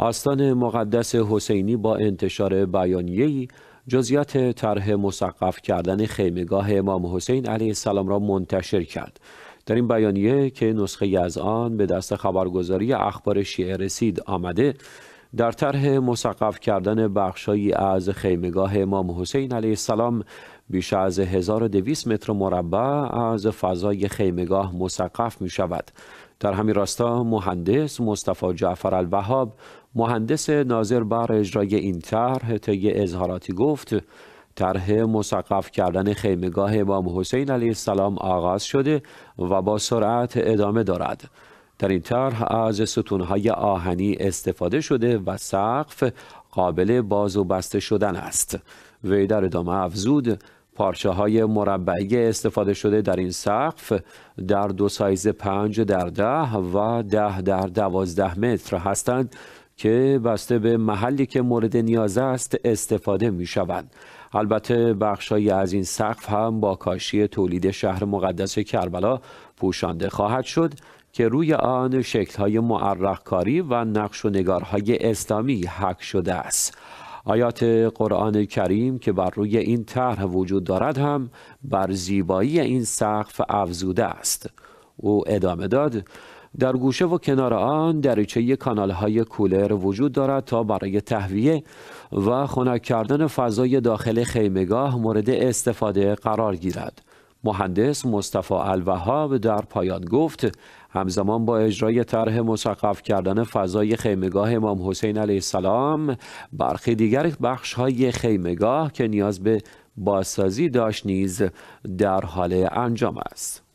آستان مقدس حسینی با انتشار بیانیه‌ای جزئیات طرح مسقف کردن خیمگاه امام حسین علیه السلام را منتشر کرد در این بیانیه که نسخه از آن به دست خبرگزاری اخبار شیعه رسید آمده در طرح مسقف کردن بخشایی از خیمگاه امام حسین علیه السلام بیش از 1200 متر مربع از فضای خیمگاه مسقف می شود. در همین راستا مهندس مصطفی جعفر الوهاب مهندس ناظر بر اجرای این طرح طی اظهاراتی گفت طرح مسقف کردن خیمگاه امام حسین علیه السلام آغاز شده و با سرعت ادامه دارد. در این طرح از ستونهای آهنی استفاده شده و سقف قابل باز و بسته شدن است وی در ادامه افزود پارچه های مربعی استفاده شده در این سقف در دو سایز پنج در ده و ده در دوازده متر هستند که بسته به محلی که مورد نیاز است استفاده می شوند. البته بخشهایی از این سقف هم با کاشی تولید شهر مقدس کربلا پوشانده خواهد شد که روی آن شکل‌های کاری و نقش و نگارهای اسلامی حک شده است. آیات قرآن کریم که بر روی این طرح وجود دارد هم بر زیبایی این سقف افزوده است. او ادامه داد در گوشه و کنار آن دریچه کانال های کولر وجود دارد تا برای تهویه و خنک کردن فضای داخل خیمگاه مورد استفاده قرار گیرد. مهندس مصطفی الوهاب در پایان گفت همزمان با اجرای طرح مسقف کردن فضای خیمگاه امام حسین علیه السلام برخی دیگر بخش های خیمگاه که نیاز به بازسازی داشت نیز در حال انجام است.